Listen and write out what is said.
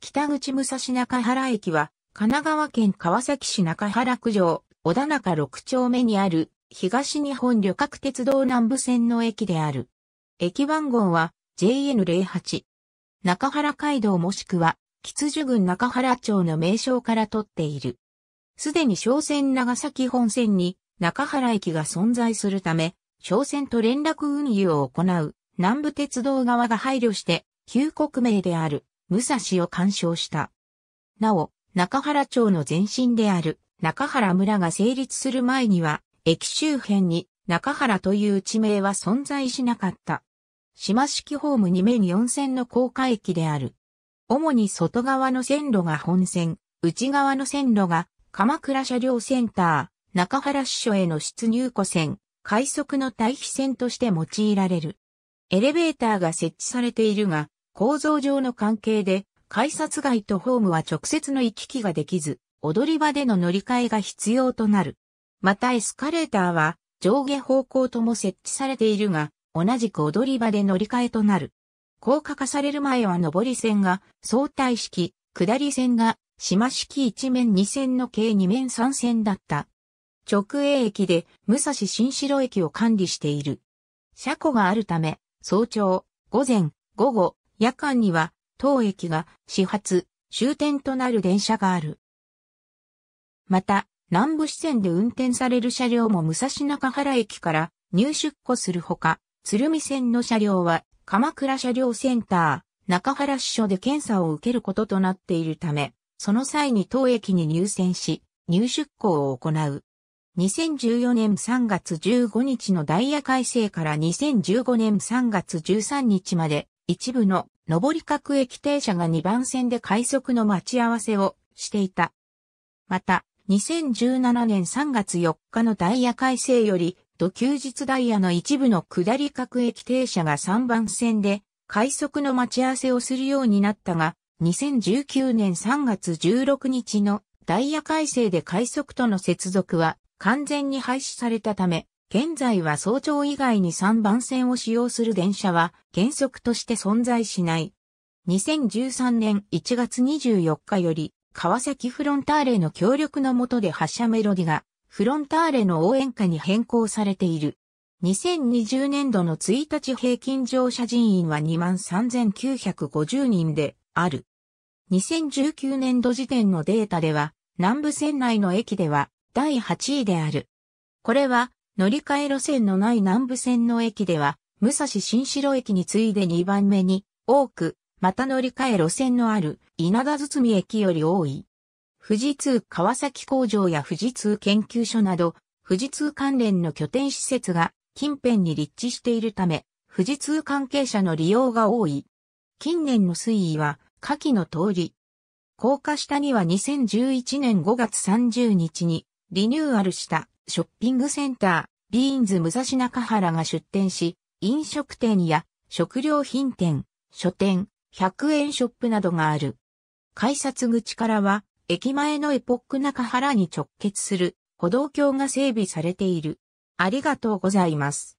北口武蔵中原駅は、神奈川県川崎市中原区上、小田中6丁目にある、東日本旅客鉄道南部線の駅である。駅番号は JN08。中原街道もしくは、吉寿郡中原町の名称から取っている。すでに商船長崎本線に中原駅が存在するため、商船と連絡運輸を行う南部鉄道側が配慮して、旧国名である武蔵を干渉した。なお、中原町の前身である中原村が成立する前には、駅周辺に中原という地名は存在しなかった。島式ホーム2面4線の高架駅である。主に外側の線路が本線、内側の線路が鎌倉車両センター、中原支所への出入庫線、快速の対比線として用いられる。エレベーターが設置されているが、構造上の関係で、改札外とホームは直接の行き来ができず、踊り場での乗り換えが必要となる。またエスカレーターは上下方向とも設置されているが、同じく踊り場で乗り換えとなる。高架化される前は上り線が相対式、下り線が島式一面二線の計二面三線だった。直営駅で武蔵新城駅を管理している。車庫があるため、早朝、午前、午後、夜間には当駅が始発、終点となる電車がある。また、南部支線で運転される車両も武蔵中原駅から入出庫するほか、鶴見線の車両は鎌倉車両センター、中原支所で検査を受けることとなっているため、その際に当駅に入線し、入出庫を行う。2014年3月15日のダイヤ改正から2015年3月13日まで一部の上り各駅停車が2番線で快速の待ち合わせをしていた。また、2017年3月4日のダイヤ改正より、土休日ダイヤの一部の下り各駅停車が3番線で、快速の待ち合わせをするようになったが、2019年3月16日のダイヤ改正で快速との接続は完全に廃止されたため、現在は早朝以外に3番線を使用する電車は原則として存在しない。2013年1月24日より川崎フロンターレの協力のもとで発車メロディがフロンターレの応援歌に変更されている。2020年度の1日平均乗車人員は23,950人である。2019年度時点のデータでは南部線内の駅では第8位である。これは乗り換え路線のない南武線の駅では、武蔵新城駅に次いで2番目に多く、また乗り換え路線のある稲田堤駅より多い。富士通川崎工場や富士通研究所など、富士通関連の拠点施設が近辺に立地しているため、富士通関係者の利用が多い。近年の推移は、下記の通り。高架下には2011年5月30日にリニューアルしたショッピングセンター、ビーンズ武蔵中原が出店し、飲食店や食料品店、書店、100円ショップなどがある。改札口からは、駅前のエポック中原に直結する歩道橋が整備されている。ありがとうございます。